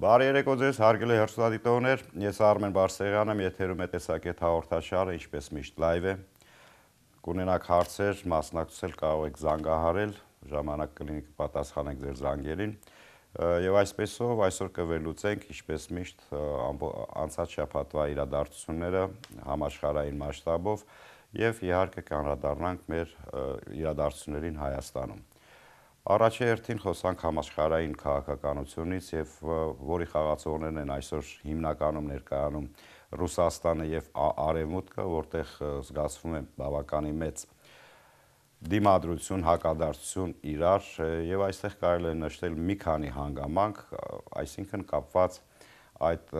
Բարի երեկո ձեզ, հարգելի հերոստատիտողներ։ Ես Արմեն Բարսեղյանն եմ, եթերում է տեսակետ հաղորդաշարը, ինչպես միշտ լայվ է։ Կունենաք հարցեր, մասնակցել կարող եք զանգահարել, ժամանակ կլինի կպատասխանեք ձեր զանգերին։ Եվ այսպեսով այսօր կվերլուծենք, ինչպես միշտ անցած շաբաթվա իրադարձությունները համաշխարհային մասշտաբով եւ իհարկե կանրադառնանք մեր իրադարձություններին Հայաստանում։ Առաջերտին խոսանք համաշխարային քաղաքականությունից եւ որի խաղացողներն են այսօր հիմնականում ներկայանում Ռուսաստանը եւ Արևմուտքը, որտեղ զգացվում է բավականին մեծ դիմադրություն, հակադարձություն իրար եւ այստեղ կարելի է նշել մի քանի հանգամանք, այսինքն կապված այդ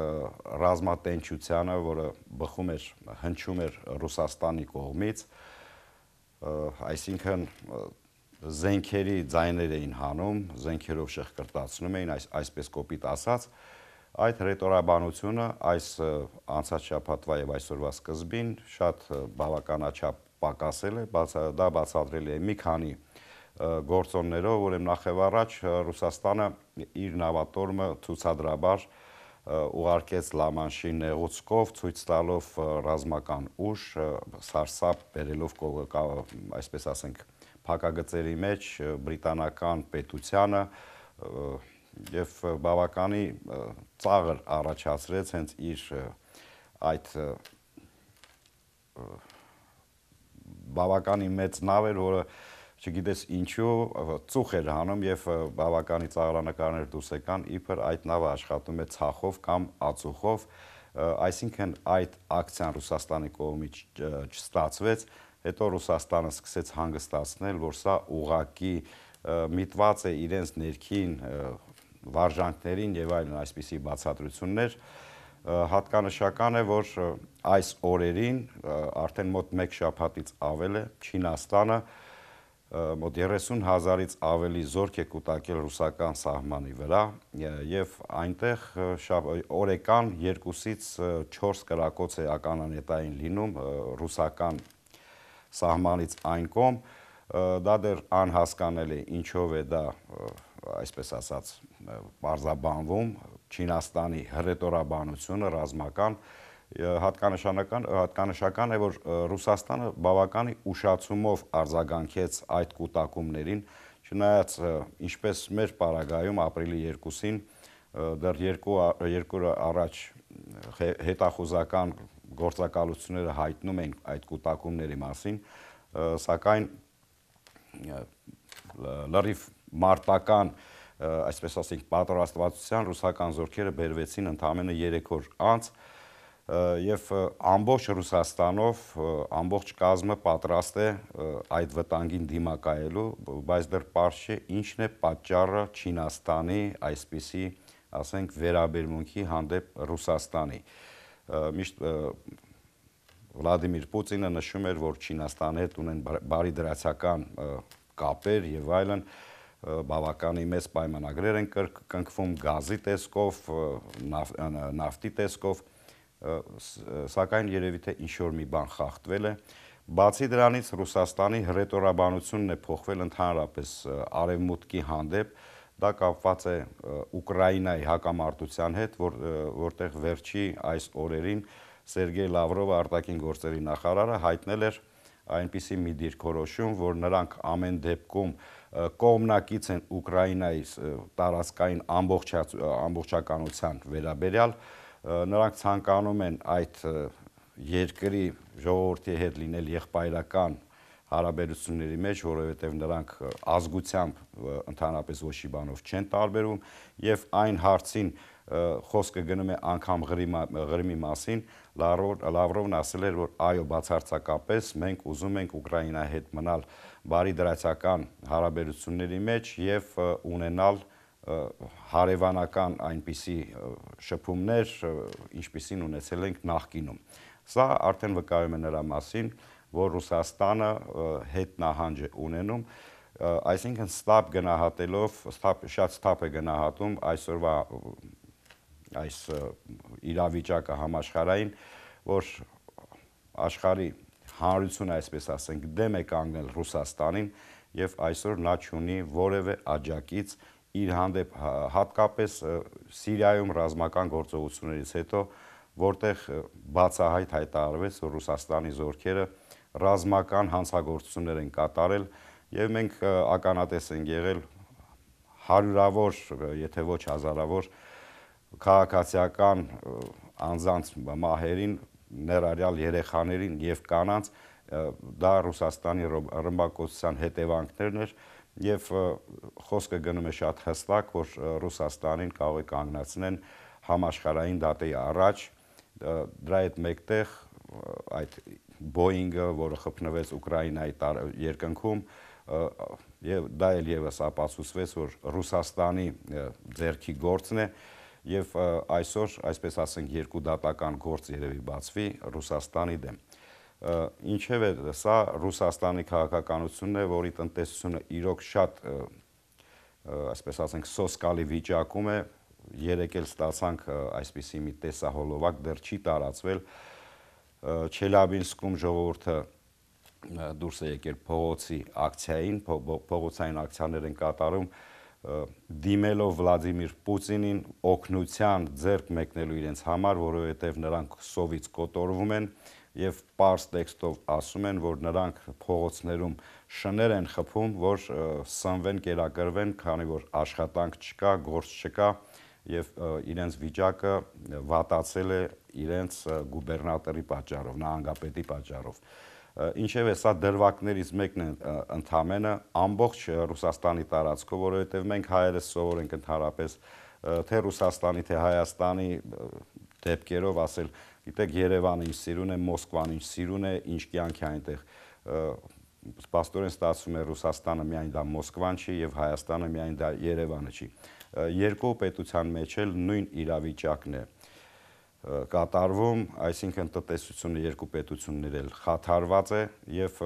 ռազմատենչությանը, որը բխում էր, հնչում էր Ռուսաստանի կողմից, այսինքն զենքերի ձայներ էին հանում, զենքերով շեղկրտացնում էին, այս այսպես կոպիտ ասած, այդ ռետորաբանությունը այս անցած շաբաթվա եւ այսօրվա սկզբին շատ բավականաչափ պակասել է, բաց դա բացատրել է մի քանի գործոններով, ուրեմն նախև առաջ Ռուսաստանը իր նավատորմը ցուցադրաբար ուղարկեց Լամանշի նեղուցկով ցույց տալով ռազմական ուժ, սարսափ բերելով այսպես ասենք փակագծերի մեջ բրիտանական պետությանը եւ բավականի ծաղր առաջացրեց հենց իր այդ բավականի մեծ նավ էր, որը չգիտես ինչու ծուխ էր հանում եւ բավականի ծաղրանակարներ դուրս եկան, իբր այդ նավը աշխատում է ցախով կամ ածուխով, այսինքն այդ ակցիան Ռուսաստանի կողմից չստացվեց, չ, հետո Ռուսաստանը սկսեց հանգստացնել, որ սա ուղակի միտված է իրենց ներքին վարժանքներին եւ այլն այսպիսի բացատրություններ հատկանշական է որ այս օրերին արդեն մոտ 1 շաբաթից ավել է Չինաստանը մոտ 30000-ից ավելի զորք է կուտակել ռուսական սահմանի վրա եւ այնտեղ օրեկան 2-ից 4 կրակոց է ականանետային լինում ռուսական սահմանից այն կողմ, դա դեռ անհասկանալի ինչով է դա այսպես ասած բարձաբանվում Չինաստանի հռետորաբանությունը ռազմական հատկանշանական հատկանշական է որ Ռուսաստանը բավականի ուշացումով արձագանքեց այդ կൂട്ടակումներին չնայած ինչպես մեր պարագայում ապրիլի 2-ին դեռ երկու երկու առաջ հետախուզական գործակալությունները հայտնում են այդ կൂട്ടակումների մասին, սակայն լրիվ մարտական այսպես ասենք պատրաստվածության ռուսական զորքերը բերվեցին ընդամենը 3 օր անց եւ ամբողջ Ռուսաստանով ամբողջ կազմը պատրաստ է այդ վտանգին դիմակայելու, բայց դեռ པարզ չէ ինչն է պատճառը Չինաստանի այսպիսի, ասենք, վերաբերմունքի հանդեպ Ռուսաստանի։ Ա, միշտ Վլադիմիր Պուտինը նշում էր, որ Չինաստանի հետ ունեն բարի դրացական կապեր եւ այլն բավականին մեծ պայմանագրեր են կնքվում գազի տեսքով, նավթի տեսքով, սակայն երևի թե ինչ որ մի բան խախտվել է։ Բացի դրանից Ռուսաստանի հրետորաբանությունն է փոխվել ընդհանրապես արևմուտքի հանդեպ, Դա կապված է Ուկրաինայի հակամարտության հետ, որ որտեղ վերջի այս օրերին Սերգեյ Լավրովը արտաքին գործերի նախարարը հայտնել էր այնպիսի մի դիրքորոշում, որ նրանք ամեն դեպքում կողմնակից են Ուկրաինայի տարածքային ամբողջ ամբողջականության վերաբերյալ, նրանք ցանկանում են այդ երկրի ժողովրդի հետ լինել եղբայրական հարաբերությունների մեջ, որովհետև նրանք ազգությամբ ընդհանրապես ոչ մի բանով չեն տարբերվում եւ այն հարցին խոսքը գնում է անգամ Ղրիմի մասին, Լավրովն ասել էր, որ այո, բացարձակապես մենք ուզում ենք Ուկրաինա հետ մնալ բարի դրացական հարաբերությունների մեջ եւ ունենալ հարևանական այնպիսի շփումներ, ինչպիսին ունեցել ենք նախկինում։ Սա արդեն վկայում է նրա մասին, որ որ Ռուսաստանը հետ նահանջ է ունենում, այսինքն ստապ գնահատելով, ստապ շատ ստապ է գնահատում այսօրվա այս իրավիճակը համաշխարային, որ աշխարի հանրությունը, այսպես ասենք, դեմ է կանգնել Ռուսաստանին եւ այսօր նա չունի որևէ աջակից իր հանդեպ հատկապես Սիրիայում ռազմական գործողություններից հետո, որտեղ բացահայտ հայտարարվեց, որ Ռուսաստանի զորքերը ռազմական հանցագործություններ են կատարել եւ մենք ականատես ենք եղել հարյուրավոր, եթե ոչ հազարավոր քաղաքացիական անձանց մահերին, ներառյալ երեխաներին եւ կանանց դա Ռուսաստանի ռմբակոծության հետևանքներն էր եւ խոսքը գնում է շատ հստակ, որ Ռուսաստանին կարող է կանգնացնեն համաշխարհային դատեի առաջ դրա հետ մեկտեղ այդ Boeing-ը, որը խփնվեց Ուկրաինայի երկնքում, եւ դա էլ եւս ապացուցվեց, որ Ռուսաստանի ձերքի գործն է եւ այսօր, այսպես ասենք, երկու դատական գործ երևի բացվի Ռուսաստանի դեմ։ Ինչևէ, սա Ռուսաստանի քաղաքականությունն է, որի տնտեսությունը իրոք շատ այսպես ասենք, սոսկալի վիճակում է, երեկ էլ ստացանք այսպիսի մի տեսահոլովակ դեռ չի տարածվել, Չելաբինսկում ժողովուրդը դուրս է եկել փողոցի ակցիային, փողոցային ակցիաներ են կատարում դիմելով Վլադիմիր Պուտինին օգնության ձեռք մեկնելու իրենց համար, որովհետև նրանք սովից կոտորվում են եւ պարզ տեքստով ասում են, որ նրանք փողոցներում շներ են խփում, որ սնվեն, կերակրվեն, քանի որ աշխատանք չկա, գործ չկա եւ իրենց վիճակը վատացել է իրենց գուբերնատորի պատճառով, նահանգապետի պատճառով։ Ինչև է սա դրվակներից մեկն է ընդամենը ամբողջ Ռուսաստանի տարածքով, որովհետև մենք հայերս սովոր ենք ընդհանրապես թե Ռուսաստանի, թե Հայաստանի դեպքերով ասել, գիտեք Երևանը ինչ սիրուն է, Մոսկվան ինչ սիրուն է, ինչ կյանք է այնտեղ սպաստորեն ստացվում է Ռուսաստանը միայն դա Մոսկվան չի եւ Հայաստանը միայն դա Երևանը չի։ Երկու պետության մեջ էլ նույն իրավիճակն է։ և, կատարվում, այսինքն տնտեսությունը երկու պետություններ էլ խաթարված է եւ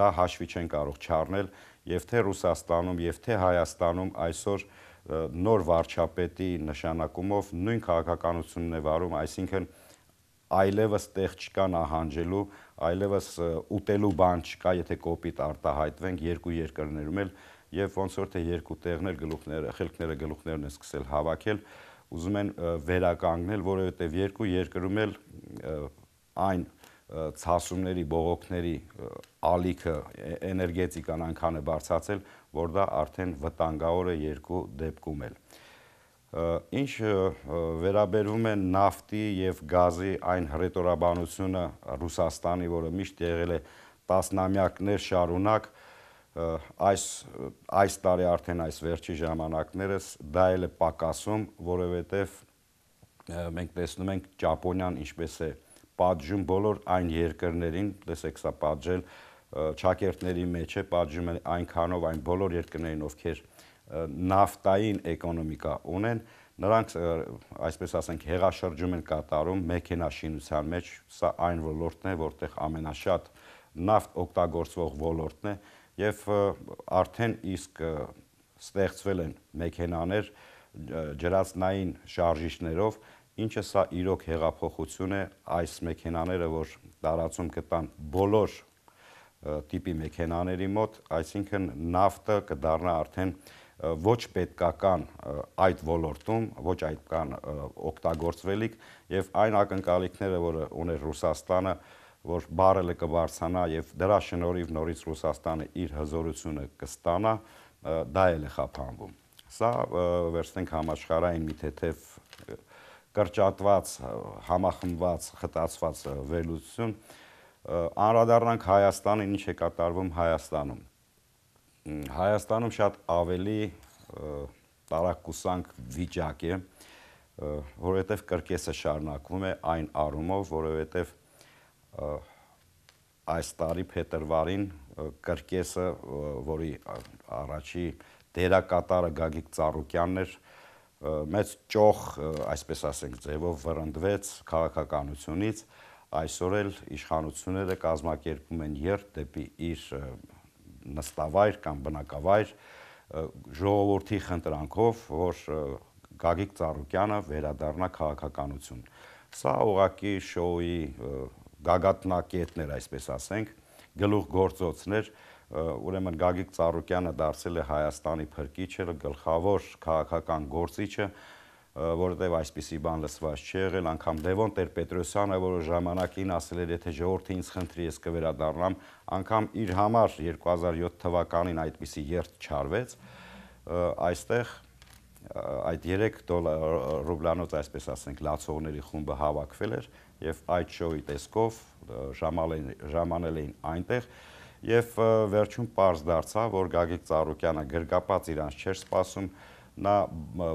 դա հաշվի չեն կարող չառնել եւ թե Ռուսաստանում եւ թե Հայաստանում այսօր նոր վարչապետի նշանակումով նույն քաղաքականությունն է վարում, այսինքն այլևս տեղ չկա նահանջելու, այլևս ուտելու բան չկա, եթե կոպիտ արտահայտվենք երկու երկրներում էլ եւ ոնց որ թե երկու տեղն էլ գլուխները, խելքները գլուխներն են սկսել հավաքել, ուզում են վերականգնել, որովհետև երկու երկրում էլ այն ցասումների, բողոքների ալիքը էներգետիկան անկան է բարձացել, որ դա արդեն վտանգավոր է երկու դեպքում էլ։ Ինչ վերաբերվում է նավթի եւ գազի այն հռետորաբանությունը Ռուսաստանի, որը միշտ եղել է տասնամյակներ շարունակ, այս այս տարի արդեն այս վերջի ժամանակներս դա էլ է պակասում, որովհետև մենք տեսնում ենք Ճապոնիան ինչպես է պատժում բոլոր այն երկրներին, տեսեք սա պատժել ճակերտների մեջ է, պատժում են այնքանով այն բոլոր երկրներին, ովքեր նավտային էկոնոմիկա ունեն, նրանք այսպես ասենք հեղաշրջում են կատարում մեքենաշինության մեջ, սա այն ոլորտն է, որտեղ ամենաշատ նավտ օգտագործվող ոլորտն է, որ եւ արդեն իսկ ստեղծվել են մեքենաներ ջրածնային շարժիչներով, ինչը սա իրոք հեղափոխություն է այս մեքենաները, որ տարածում կտան բոլոր տիպի մեքենաների մոտ, այսինքն նավթը կդառնա արդեն ոչ պետքական այդ ոլորտում, ոչ այդքան օգտագործվելիք եւ այն ակնկալիքները, որը ուներ Ռուսաստանը, որ որ բարելը կբարձանա եւ դրա շնորհիվ նորից Ռուսաստանը իր հզորությունը կստանա, դա էլ է խափանվում։ Սա վերցնենք համաշխարհային մի թեթև կրճատված, համախմբված, խտացված վերլուծություն, անրադառնանք Հայաստանին, ինչ է կատարվում Հայաստանում։ Հայաստանում շատ ավելի տարակուսանք վիճակ է, որովհետև կրկեսը շարունակվում է այն առումով, որովհետև այս տարի փետրվարին կրկեսը, որի առաջի դերակատարը Գագիկ Ծառուկյանն էր, մեծ ճոխ, այսպես ասենք, ձևով վրընդվեց քաղաքականությունից, այսօր էլ իշխանությունները կազմակերպում են երթ դեպի իր նստավայր կամ բնակավայր ժողովրդի խնդրանքով, որ Գագիկ Ծառուկյանը վերադառնա քաղաքականություն։ Սա ուղակի շոուի գագաթնակետներ, այսպես ասենք, գլուխ գործոցներ, ուրեմն Գագիկ Ծառուկյանը դարձել է Հայաստանի փրկիչը, գլխավոր քաղաքական գործիչը, որովհետև այսպիսի բան լսված չի եղել, անգամ Լևոն Տեր-Պետրոսյանը, որը ժամանակին ասել էր, եթե ժողովրդը ինձ խնդրի, ես կվերադառնամ, անգամ իր համար 2007 թվականին այդպիսի երթ չարվեց, այստեղ այդ 3 դոլար ռուբլանոց, այսպես ասենք, լացողների խումբը հավաքվել էր, եւ այդ շոուի տեսքով ժամանել էին այնտեղ եւ վերջում པարզ դարձավ, որ Գագիկ Ծառուկյանը գրգապած իրանց չէր սпасում նա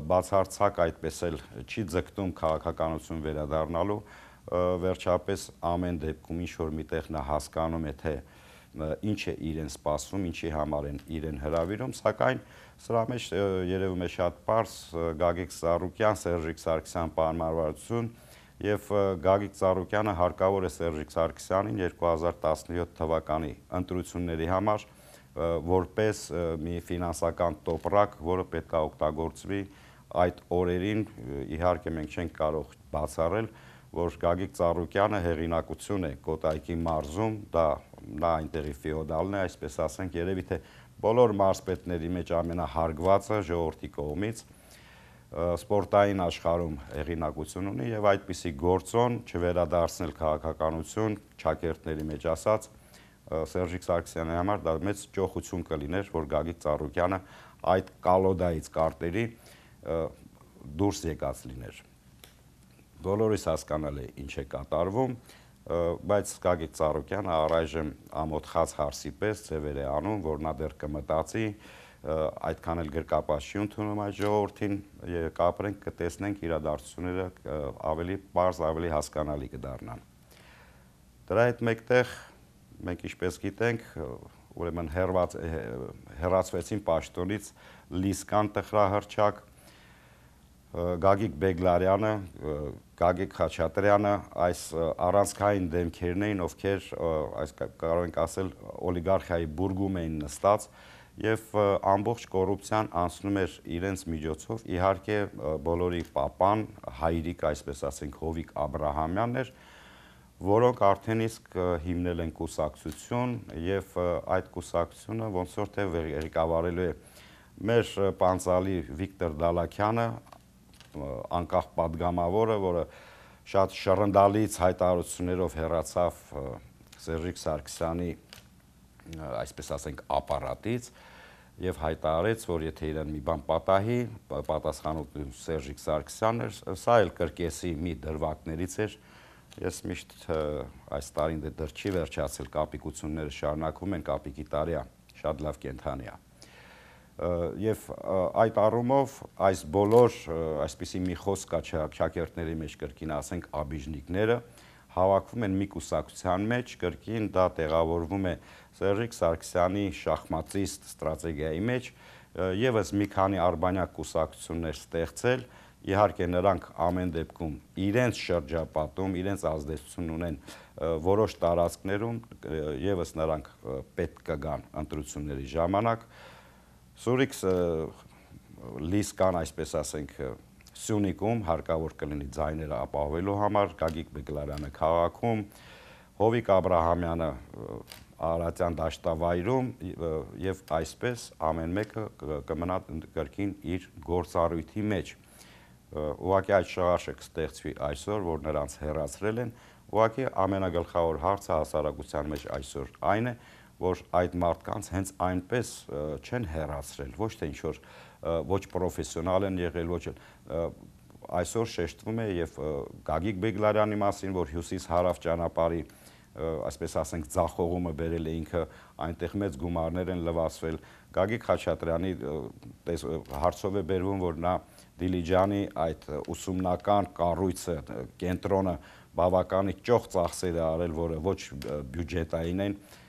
բացարձակ այդպես էլ չի ձգտում քաղաքականություն վերադառնալու վերջապես ամեն դեպքում ինչ որ միտեղ նա հասկանում է թե ինչ է իրեն սпасվում, ինչի համար են իրեն հրավիրում, սակայն սրա մեջ երևում է շատ པարս Գագիկ Սարուկյան, Սերժիկ Սարգսյան պարմարվարություն եւ Գագիկ Ծառուկյանը հարկավոր է Սերժիկ Սարգսյանին 2017 թվականի ընտրությունների համար որպես մի ֆինանսական տոպրակ, որը պետքա օգտագործվի այդ օրերին, իհարկե մենք չենք կարող բացառել, որ Գագիկ Ծառուկյանը հեղինակություն է Կոտայքի մարզում, դա նա այնտեղի ֆեոդալն է, այսպես ասենք, երևի թե բոլոր մարզպետների մեջ ամենահարգվածը ժողովրդի կողմից, սպորտային աշխարհում հեղինակություն ունի եւ այդպիսի գործոն չվերադարձնել քաղաքականություն ճակերտների մեջ ասած Սերժիկ Սարգսյանի համար դա մեծ ճոխություն կլիներ, որ Գագիկ Ծառուկյանը այդ կալոդայից կարտերի դուրս եկած լիներ։ Բոլորիս հասկանալ է ինչ է կատարվում, բայց Գագիկ Ծառուկյանը առայժմ ամոթխած հարսի պես ծևեր է անում, որ նա դեռ կմտածի, այդքան էլ գրկապած չի ընդունում այդ ժողովրդին, կապրենք, կտեսնենք իրադարձությունները ավելի բարձ, ավելի հասկանալի կդառնան։ Դրա հետ մեկտեղ մենք ինչպես գիտենք, ուրեմն հերված հերացվեցին պաշտոնից Լիսկան տխրահրճակ Գագիկ Բեգլարյանը, Գագիկ Խաչատրյանը այս առանցքային դեմքերն էին, ովքեր այս կարող ենք ասել օլիգարխիայի բուրգում էին նստած, եւ ամբողջ կոռուպցիան անցնում էր իրենց միջոցով։ Իհարկե բոլորի papan հայրիկ, այսպես ասենք, Հովիկ Աբ รา համյանն էր, որոնք արդեն իսկ հիմնել են կուսակցություն եւ այդ կուսակցությունը ոնց որ թե ղեկավարելու է մեր Պանցալի Վիկտոր Դալակյանը, անկախ падգամավորը, որը շատ շռնդալից հայտարարություններով հերացավ Սերժիկ Սարգսյանի այսպես ասենք ապարատից եւ հայտարարեց, որ եթե իրեն մի բան պատահի, պատասխանատուն Սերժիկ Սարգսյանն էր, սա էլ կրկեսի մի դրվագներից էր։ Ես միշտ այս տարին դե դեռ չի վերջացել կապիկությունները շարունակվում են կապիկի տարիա, շատ լավ կենթանիա։ Եվ այդ առումով այս բոլոր այսպիսի մի խոսք կա շակերտների մեջ կրկին ասենք աբիժնիկները, չ հավաքվում են մի կուսակցության մեջ, կրկին դա տեղավորվում է Սերժիկ Սարգսյանի շախմատիստ ստրատեգիայի մեջ, եւս մի քանի արբանյակ կուսակցություններ ստեղծել, իհարկե նրանք ամեն դեպքում իրենց շրջապատում, իրենց ազդեցություն ունեն որոշ տարածքներում, եւս նրանք պետք կգան ընտրությունների ժամանակ։ Սուրիքս լիս կան, այսպես ասենք, Սյունիքում հարկավոր կլինի ձայները ապահովելու համար, Գագիկ Բեկլարյանը քաղաքում, Հովիկ Աբ รา համյանը Արարատյան դաշտավայրում եւ այսպես ամեն մեկը կմնա կրկին իր գործառույթի մեջ։ Ուղղակի այդ շարժը կստեղծվի այսօր, որ նրանց հերացրել են։ Ուղղակի ամենագլխավոր հարցը հասարակության մեջ այսօր այն է, որ այդ մարդկանց հենց այնպես չեն հերացրել, ոչ թե ինչ որ ոչ պրոֆեսիոնալ են եղել, ոչ այսօր շեշտվում է եւ Գագիկ Բեգլարյանի մասին, որ հյուսիս հարավ ճանապարհի այսպես ասենք ցախողումը բերել է ինքը այնտեղ մեծ գումարներ են լվացվել Գագիկ Խաչատրյանի տես հարցով է բերվում որ նա Դիլիջանի այդ ուսումնական կառույցը կենտրոնը բավականին ճոխ ծախսեր է արել որը ոչ բյուջետային են, են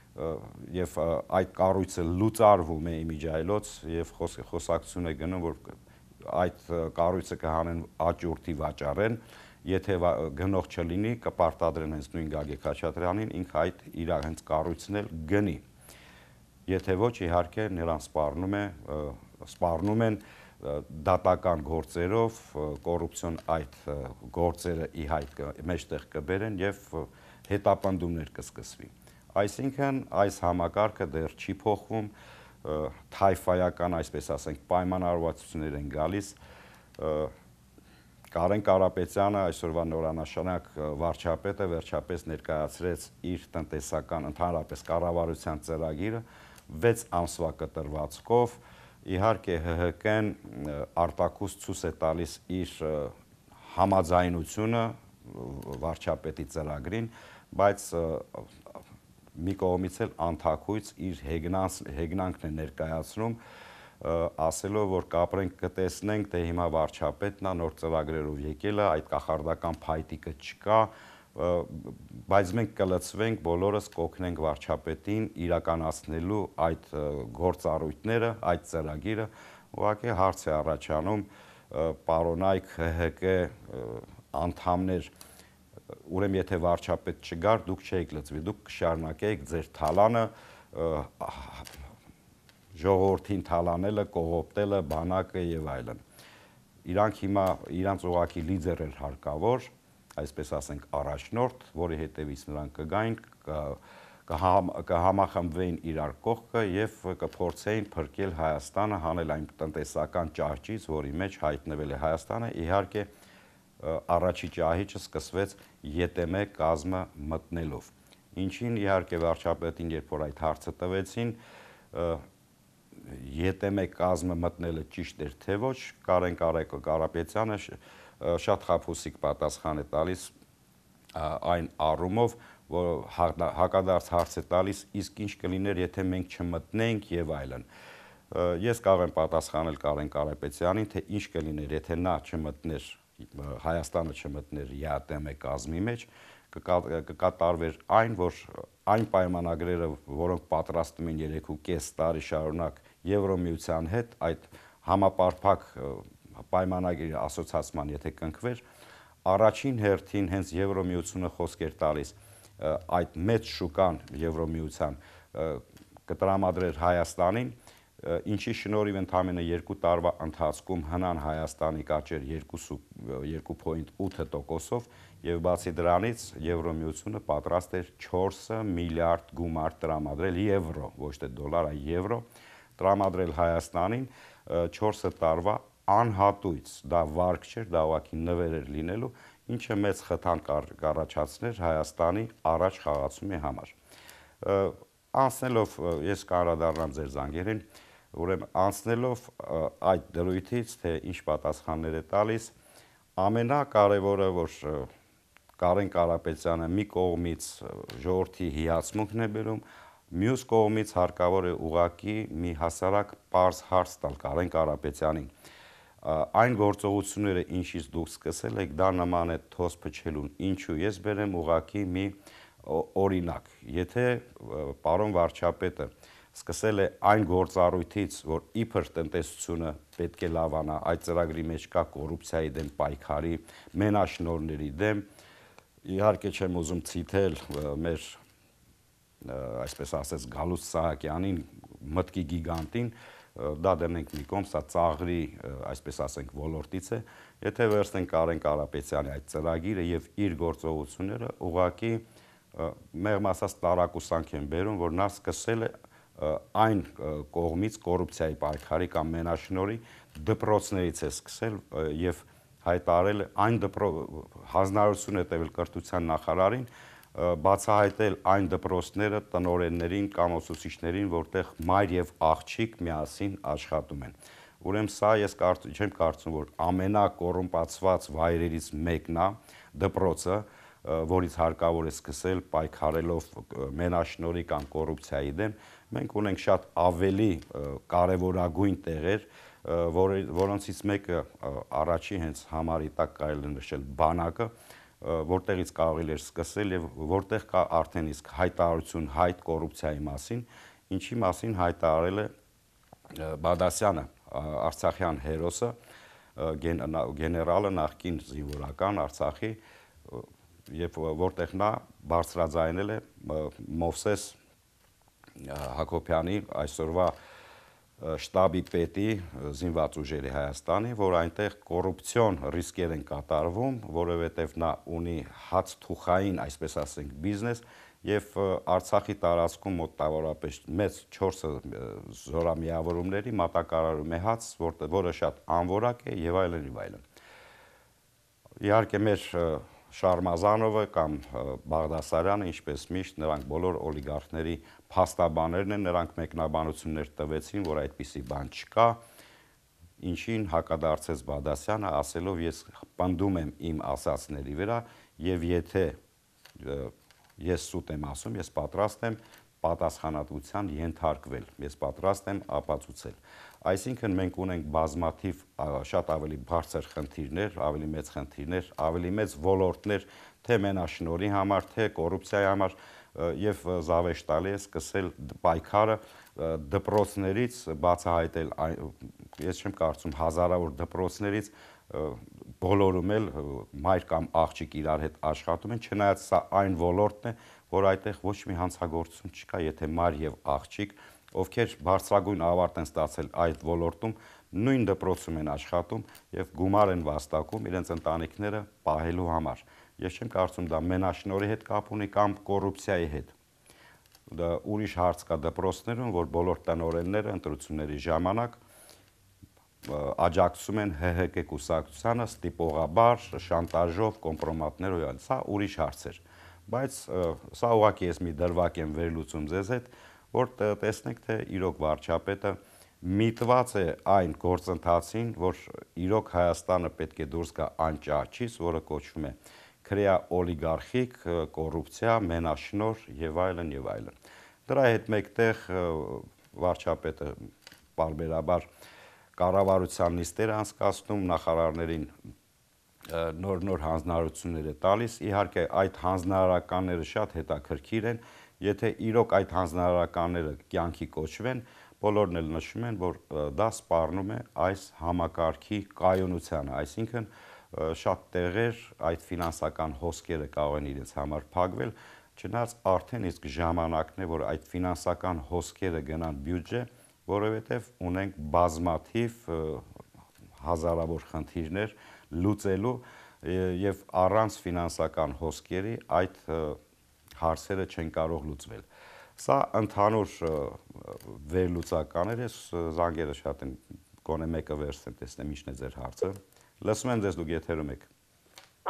եւ այդ կառույցը լուծարվում է իմիջայլոց եւ խոսակցություն է գնում որ այդ կառույցը կհանեն աճուրտի վաճառեն եթե գնող չլինի կպարտադրեն հենց նույն Գագիկ Խաչատրյանին ինքը այդ իր հենց կառույցն էլ գնի եթե ոչ իհարկե նրան սպառնում է սպառնում են դատական գործերով կոռուպցիոն այդ գործերը իհայտ մեջտեղ կբերեն եւ հետապնդումներ կսկսվի Այսինքն այս համակարգը դեռ չի փոխվում, թայֆայական, այսպես ասենք, պայմանավորվածություններ են գալիս։ Կարեն Կարապետյանը այսօրվա նորանաշանակ վարչապետը վերջապես ներկայացրեց իր տնտեսական ընդհանրապես կառավարության ծրագիրը 6 ամսվա կտրվածքով իհարկե ՀՀԿ-ն արտակուս ցույց է տալիս իր համաձայնությունը վարչապետի ծրագրին, բայց մի կողմից էլ անթակույց իր հեգնանց հեգնանքն է ներկայացնում ասելով որ կապրենք կտեսնենք թե հիմա վարչապետն է նոր ծրագրերով եկել է այդ կախարդական փայտիկը չկա բայց մենք կլծվենք բոլորս կօգնենք վարչապետին իրականացնելու այդ գործառույթները այդ ծրագիրը ուղղակի հարց է առաջանում պարոնայք ՀՀԿ անդամներ ուրեմն եթե վարչապետ չգար, դուք չէիք լծվի, դուք կշարունակեիք ձեր թալանը ժողովրդին թալանելը, կողոպտելը, բանակը եւ այլն։ Իրանք հիմա իրանց ուղակի լիդեր էր հարկավոր, այսպես ասենք առաջնորդ, որի հետևից նրանք կգային, կհամախմբվեին իրար կողքը եւ կփորձեին փրկել Հայաստանը հանել այն տնտեսական ճահճից, որի մեջ հայտնվել է Հայաստանը։ Իհարկե, առաջի ճահիճը սկսվեց ԵՏՄ կազմը մտնելով։ Ինչին իհարկե վարչապետին երբ որ այդ հարցը տվեցին, ԵՏՄ կազմը մտնելը ճիշտ էր թե ոչ, Կարեն Կարեկը Կարապետյանը շատ խափուսիկ պատասխան է տալիս այն առումով, որ հակադարձ հարց է տալիս, իսկ ինչ կլիներ, եթե մենք չմտնենք եւ այլն։ Ես կարող եմ պատասխանել Կարեն Կարապետյանին, թե ինչ կլիներ, եթե նա չմտներ Հայաստանը չմտներ ԵԱՏՄ կազմի մեջ, կկատարվեր այն, որ այն պայմանագրերը, որոնք պատրաստում են 3.5 տարի շարունակ Եվրոմիության հետ, այդ համապարփակ պայմանագրի ասոցիացիան, եթե կնքվեր, առաջին հերթին հենց Եվրոմիությունը խոսքեր տալիս այդ մեծ շուկան Եվրոմիության կտրամադրեր Հայաստանին, ինչի շնորհիվ ընդամենը 2 տարվա ընթացքում հնան Հայաստանի կաճեր 2.8%-ով եւ բացի դրանից Եվրոմիությունը պատրաստ էր 4 միլիարդ գումար տրամադրել եվրո, ոչ թե դոլար, այլ եվրո տրամադրել Հայաստանին 4 տարվա անհատույց, դա վարկ չէր, դա ուղակի նվեր էր լինելու, ինչը մեծ խթանք առաջացներ Հայաստանի առաջ խաղացումի համար։ Անցնելով ես կանրադառնամ ձեր զանգերին, Ուրեմն անցնելով այդ դրույթից, թե ինչ պատասխաններ է տալիս, ամենակարևորը, որ Կարեն Կարապետյանը մի կողմից ժողովրդի հիացմունքն է բերում, մյուս կողմից հարկավոր է ուղակի մի հասարակ པարզ հարց տալ Կարեն Կարապետյանին այն գործողությունները, ինչից դուք սկսել եք, դա նման է թոս փչելուն։ Ինչու ես բերեմ ուղակի մի օրինակ։ Եթե պարոն վարչապետը սկսել է այն գործառույթից, որ իբր տնտեսությունը պետք է լավանա, այդ ծրագրի մեջ կա կոռուպցիայի դեմ պայքարի, մենաշնորների դեմ։ Իհարկե չեմ ուզում ցիտել մեր այսպես ասած Գալուս Սահակյանին, մտքի գիգանտին, դա դնենք մի կողմ, սա ծաղրի, այսպես ասենք, ոլորտից է։ Եթե վերցնենք Կարեն Կարապետյանի այդ ծրագիրը եւ իր գործողությունները, ուղղակի մեղմ ասած տարակուսանք են բերում, որ նա սկսել է այն կողմից կոռուպցիայի պայքարի կամ մենաշնորի դպրոցներից է սկսել եւ հայտարել այն դպրո հանձնարարություն է տվել կրթության նախարարին բացահայտել այն դպրոցները տնորեններին կամ ուսուցիչներին, որտեղ մայր եւ աղջիկ միասին աշխատում են։ Ուրեմն սա ես կարծում չեմ կարծում, որ ամենակոռումպացված վայրերից մեկն է դպրոցը, որից հարկավոր է սկսել պայքարելով մենաշնորի կամ կոռուպցիայի դեմ, մենք ունենք շատ ավելի կարևորագույն տեղեր, որ, որոնցից մեկը առաջի հենց համարի տակ կարելի նշել բանակը, որտեղից կարող էր սկսել եւ որտեղ կա արդեն իսկ հայտարարություն հայտ կոռուպցիայի մասին, ինչի մասին հայտարարել է Բադասյանը, Արցախյան հերոսը, գեներալը նախկին զինվորական Արցախի եւ որտեղ նա բարձրաձայնել է Մովսես Հակոբյանի այսօրվա շտաբի պետի զինված ուժերի Հայաստանի, որ այնտեղ կոռուպցիոն ռիսկեր են կատարվում, որովհետև նա ունի հաց թուխային, այսպես ասենք, բիզնես եւ Արցախի տարածքում մոտ տավորապես մեծ 4 զորամիավորումների մատակարարում է հաց, որը, որը շատ անվորակ է եւ այլն եւ այլն։ Իհարկե մեր այլ, Շարմազանովը կամ Բաղդասարյանը, ինչպես միշտ, նրանք բոլոր օլիգարխների փաստաբաներն են, նրանք մեկնաբանություններ տվեցին, որ այդպիսի բան չկա։ Ինչին հակադարձեց Բադասյանը, ասելով ես պնդում եմ իմ ասացների վրա եւ եթե ես սուտ եմ ասում, ես պատրաստ եմ պատասխանատվության ենթարկվել։ Ես պատրաստ եմ ապացուցել։ Այսինքն մենք ունենք բազմաթիվ շատ ավելի բարձր խնդիրներ, ավելի մեծ խնդիրներ, ավելի մեծ ոլորտներ, թե մենաշնորի համար, թե կոռուպցիայի համար եւ զավեշ տալի է սկսել պայքարը դպրոցներից բացահայտել ես չեմ կարծում հազարավոր դպրոցներից բոլորում էլ մայր կամ աղջիկ իրար հետ աշխատում են, չնայած սա այն ոլորտն է, որ այդտեղ ոչ մի հանցագործություն չկա, եթե մայր եւ աղջիկ ովքեր բարձրագույն ավարտ են ստացել այդ ոլորտում, նույն դպրոցում են աշխատում եւ գումար են վաստակում իրենց ընտանիքները պահելու համար։ Ես չեմ կարծում դա մենաշնորի հետ կապ ունի կամ կոռուպցիայի հետ դա ուրիշ հարց կա դպրոցներում, որ բոլոր տնօրենները ընտրությունների ժամանակ աջակցում են ՀՀԿ կուսակցությանը ստիպողաբար, շանտաժով, կոմպրոմատներ ու այլ։ Սա ուրիշ հարց է։ Բայց սա ուղղակի ես մի դրվակ եմ վերլուծում ձեզ հետ, որ տեսնենք թե իրոք վարչապետը միտված է այն գործընթացին, որ իրոք Հայաստանը պետք է դուրս գա անճաճից, որը կոչվում է քրեա օլիգարխիկ կոռուպցիա, մենաշնոր եւ այլն եւ այլն։ Դրա հետ մեկտեղ վարչապետը բարբերաբար կառավարության նիստեր անցկացնում, նախարարներին նոր-նոր հանձնարարություններ է տալիս։ Իհարկե այդ հանձնարարականները շատ հետաքրքիր են, Եթե իրոք այդ հանձնարարականները կյանքի կոչվեն, բոլորն էլ նշում են, որ դա սպառնում է այս համակարգի կայունությանը, այսինքն շատ տեղեր այդ ֆինանսական հոսքերը կարող են իրենց համար փակվել, չնայած արդեն իսկ ժամանակն է, որ այդ ֆինանսական հոսքերը գնան բյուջե, որովհետև ունենք բազմաթիվ հազարավոր խնդիրներ լուծելու եւ առանց ֆինանսական հոսքերի այդ և, հարցերը չեն կարող լուծվել։ Սա ընդհանուր վերլուծականներ ես զանգերը շատ են գոնե մեկը վերցնեմ, տեսնեմ ինչն է ձեր հարցը։ Լսում եմ ձեզ դուք եթերում եք։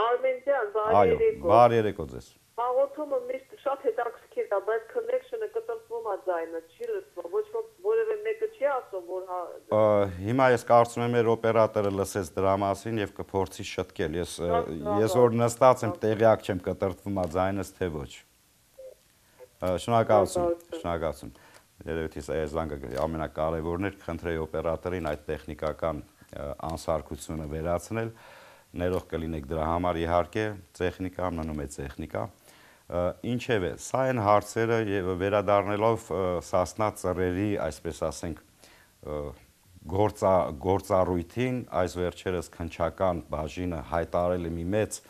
Արմեն ջան, բարի երեկո։ Բարի երեկո ձեզ։ Հաղորդումը միշտ շատ հետաքրքիր է, բայց connection-ը կտրվում է ձայնը, չի լսվում, ոչ ոք որևէ մեկը չի ասում, որ հա- հիմա ես կարծում եմ մեր օպերատորը լսեց դրա մասին եւ կփորձի շտկել։ Ես ես որ նստած եմ, տեղյակ չեմ կտրվում է ձայնս թե ոչ։ Ա Շնորհակալություն, շնորհակալություն։ Երևի թե այս զանգը ամենակարևորն էր քնտրեի օպերատորին այդ տեխնիկական անսարքությունը վերացնել։ Ներող կլինեք դրա համար իհարկե, տեխնիկա մնում է տեխնիկա։ Ինչևէ, սա են հարցերը եւ վերադառնելով սասնա ծռերի, այսպես ասենք, գործա գործառույթին այս վերջերս քնչական բաժինը հայտարել է մի մեծ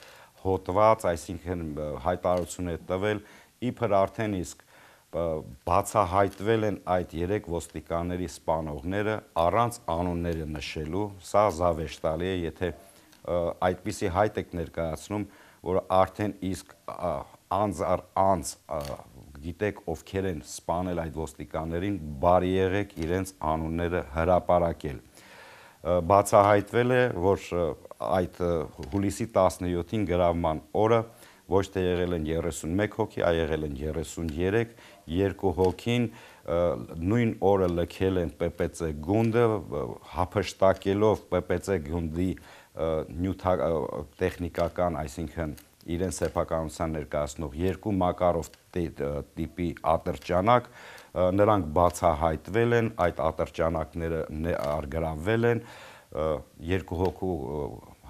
հոտված, այսինքն հայտարարություն է տվել, որ իբր արդեն իսկ բացահայտվել են այդ երեք ոստիկանների սպանողները առանց անունները նշելու, սա զավեշտալի է, եթե այդպիսի հայտ եք ներկայացնում, որ արդեն իսկ անձ առ անձ գիտեք ովքեր են սպանել այդ ոստիկաններին, բարի եղեք իրենց անունները հրապարակել։ Բացահայտվել է, որ այդ հուլիսի 17-ին գրավման օրը ոչ թե եղել են 31 հոգի, այլ եղել են 33, երկու հոգին նույն օրը լքել են ՊՊՑ գունդը, հափշտակելով ՊՊՑ գունդի նյութա տեխնիկական, այսինքն իրեն սեփականության ներկայացնող երկու մակարով տիպի ատրճանակ նրանք բացահայտվել են այդ ատրճանակները արգրավվել են երկու հոգու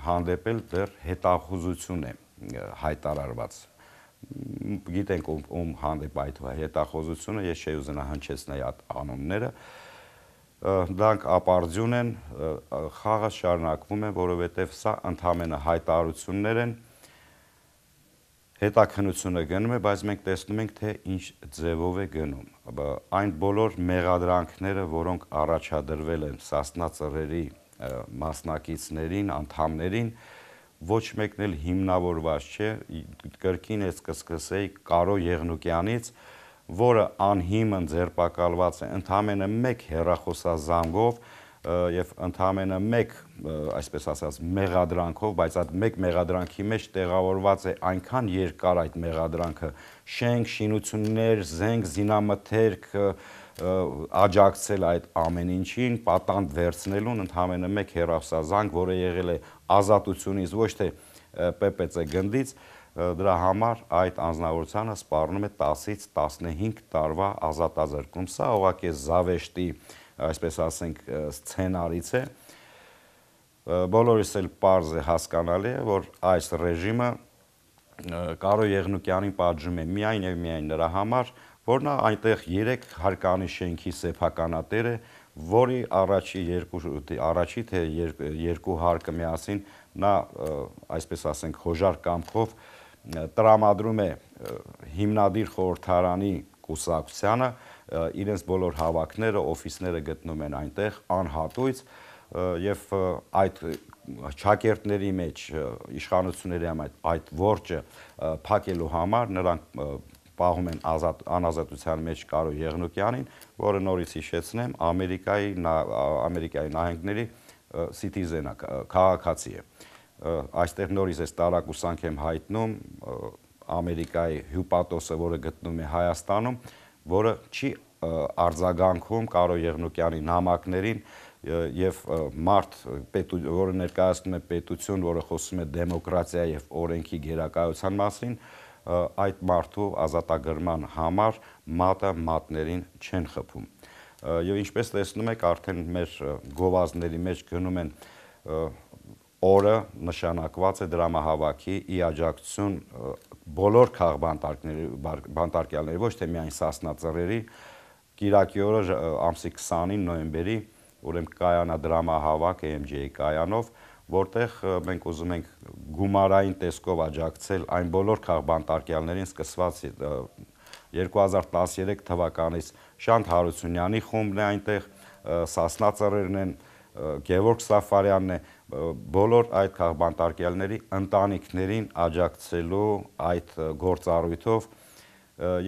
հանդեպել դեռ հետախուզություն է հայտարարված գիտենք ում, ում հանդեպ այդ հետախոզությունը, ես չէի ուզնա հնչեցնել այդ անունները, դրանք ապարդյուն են, խաղը շարնակվում է, որովհետև սա ընդամենը հայտարություններ են, հետաքնությունը գնում է, բայց մենք տեսնում ենք, թե ինչ ձևով է գնում։ Այն բոլոր մեղադրանքները, որոնք առաջադրվել են սասնա ծրերի մասնակիցներին, անդամներին, ոչ մեկն էլ հիմնավորված չէ կրկին էս կսկսեի Կարո Եղնուկյանից որը անհիմն ձերբակալված է ընդամենը 1 հերախոսազանգով եւ ընդամենը 1 այսպես ասած մեղադրանքով, բայց այդ 1 մեղադրանքի մեջ տեղավորված է այնքան երկար այդ մեղադրանքը, շենք, շինություններ, զենք, զինամթերք, և, աջակցել այդ ամեն ինչին, պատանդ վերցնելուն ընդհանրապես մեկ հերոսազանգ, որը եղել է ազատությունից, ոչ թե ՊՊՑ գնդից, դրա համար այդ անznավորությանը սպառնում է 10-ից 15 տարվա ազատազրկում։ Սա ուղղակի զավեշտի, այսպես ասենք, սցենարից է։ Բոլորիս էլ པարզ է հասկանալի, որ այս ռեժիմը Կարո Եղնուկյանին պատժում է միայն եւ միայն նրա համար, որն այնտեղ 3 հարկանի շենքի սեփականատերը, որի առաջի երկու առաջի թե երկ, երկու հարկը միասին նա այսպես ասենք հոժար կամքով տրամադրում է հիմնադիր խորհրդարանի կուսակցությանը իրենց բոլոր հավաքները, օֆիսները գտնում են այնտեղ անհատույց եւ այդ ճակերտների մեջ իշխանությունների համար այդ, այդ որջը փակելու համար նրանք պահում են ազատ անազատության մեջ Կարո Եղնուկյանին, որը նորից հիշեցնեմ, Ամերիկայի Ամերիկայի նահանգների citizen-ը, քաղաքացի է։ Այստեղ նորից էս տարակ ուսանք եմ հայտնում Ամերիկայի հյուպատոսը, որը գտնում է Հայաստանում, որը չի արձագանքում Կարո Եղնուկյանի նամակներին, եւ մարդ պետու որը ներկայացնում է պետություն, որը խոսում է դեմոկրատիա եւ օրենքի գերակայության մասին, այդ մարդու ազատագրման համար մատը մատներին չեն խփում։ Եվ ինչպես տեսնում եք, արդեն մեր գովազների մեջ գնում են օրը նշանակված է դրամահավաքի ի աջակցություն բոլոր քաղբանտարկների բանտարկյալների ոչ թե միայն սասնա ծռերի Կիրակի օրը ամսի 20-ին նոյեմբերի ուրեմն կայանա դրամահավաք EMJ-ի կայանով կայան, որտեղ մենք ուզում ենք գումարային տեսքով աջակցել այն բոլոր քաղբանտարկյալներին սկսված 2013 թվականից Շանթ Հարությունյանի խումբն է այնտեղ, Սասնա ծռերն են, Գևորգ Սաֆարյանն է, բոլոր այդ քաղբանտարկյալների ընտանիքներին աջակցելու այդ գործառույթով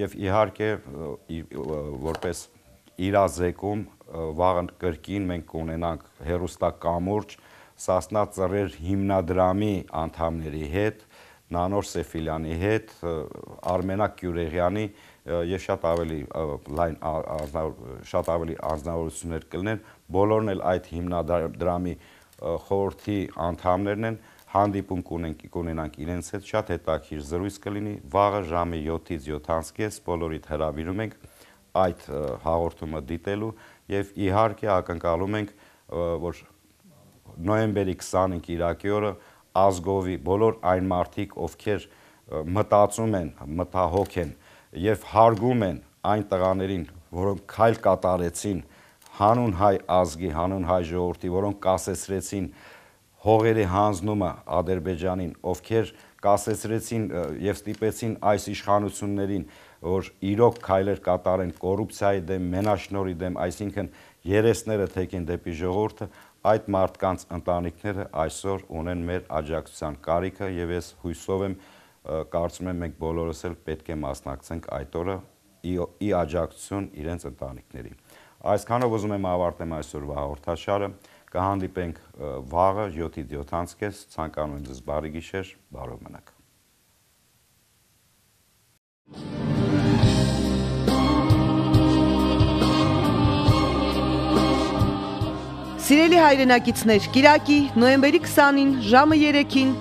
եւ իհարկե որպես իրազեկում վաղ կրկին մենք կունենանք հերոստակամուրջ կամուրջ Սասնա ծռեր հիմնադրամի անդամների հետ, Նանոր Սեֆիլյանի հետ, Արմենակ Գյուրեղյանի եւ շատ ավելի լայն շատ ավելի անznավորություններ կլինեն, բոլորն էլ այդ հիմնադրամի խորհրդի անդամներն են, հանդիպում կունենք կունենանք իրենց հետ, շատ հետաքրքիր զրույց կլինի, վաղը ժամի 7-ից 7:30 բոլորիդ հրավիրում ենք այդ հաղորդումը դիտելու եւ իհարկե ակնկալում ենք որ նոյեմբերի 25 Իրաքի օրը ազգովի բոլոր այն մարդիկ, ովքեր մտածում են, մտահոգ են եւ հարգում են այն տղաներին, որոնք քայլ կատարեցին հանուն հայ ազգի, հանուն հայ ժողովրդի, որոնք կասեցրեցին հողերի հանձնումը Ադրբեջանին, ովքեր կասեցրեցին եւ ստիպեցին այս իշխանություններին, որ իրոք քայլեր կատարեն կոռուպցիայի դեմ, մենաշնորի դեմ, այսինքն երեսները թեքին դեպի ժողովուրդը, այդ մարդկանց ընտանիքները այսօր ունեն մեր աջակցության կարիքը եւ ես հույսով եմ կարծում եմ մենք բոլորս էլ պետք է մասնակցենք այդ օրը ի, ի աջակցություն իրենց ընտանիքներին։ Այսքանով ուզում եմ ավարտեմ այսօրվա հաղորդաշարը։ Կհանդիպենք վաղը 7-ից 7:30-ից ցանկանում եմ ձեզ բարի գիշեր, բարով մնաք։ Սիրելի հայրենակիցներ, Կիրակի նոյեմբերի 20-ին ժամը 3-ին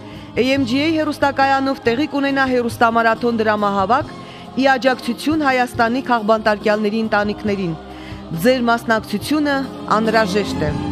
AMG-ի հերոստակայանով տեղի կունենա հերոստամարաթոն դրամահավաք՝ ի աջակցություն Հայաստանի քաղբանտարկյալների ընտանիքներին։ Ձեր մասնակցությունը անհրաժեշտ է։